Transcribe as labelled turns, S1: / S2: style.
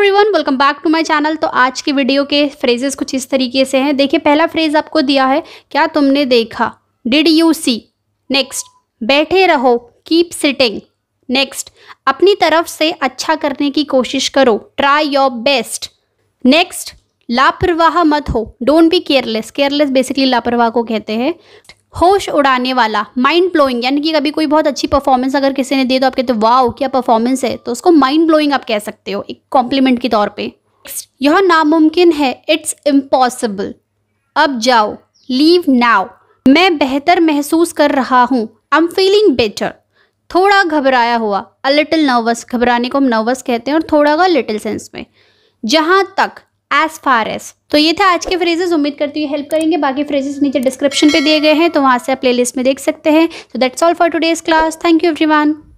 S1: everyone welcome back to my channel तो आज की वीडियो के फ्रेजेस कुछ इस तरीके से हैं देखिए पहला फ्रेज आपको दिया है क्या तुमने देखा डिड यू सी नेक्स्ट बैठे रहो कीप सिटिंग नेक्स्ट अपनी तरफ से अच्छा करने की कोशिश करो ट्राई योर बेस्ट नेक्स्ट लापरवाह मत हो don't be careless careless basically लापरवाह को कहते हैं होश उड़ाने वाला माइंड ब्लोइंग यानी कि कभी कोई बहुत अच्छी परफॉर्मेंस अगर किसी ने दे तो आप कहते हो वाह क्या परफॉर्मेंस है तो उसको माइंड ब्लोइंग आप कह सकते हो एक कॉम्प्लीमेंट के तौर पे यह नामुमकिन है इट्स इम्पॉसिबल अब जाओ लीव नाउ मैं बेहतर महसूस कर रहा हूँ आई एम फीलिंग बेटर थोड़ा घबराया हुआ अ लिटिल नर्वस घबराने को हम नर्वस कहते हैं और थोड़ा का लिटिल सेंस में जहाँ तक एज फार एज तो ये था आज के फ्रेजेस उम्मीद करती हूँ हेल्प करेंगे बाकी फ्रेजेस नीचे डिस्क्रिप्शन पे दिए गए हैं तो वहाँ से आप प्लेलिस्ट में देख सकते हैं so that's all for today's
S2: class
S3: thank you everyone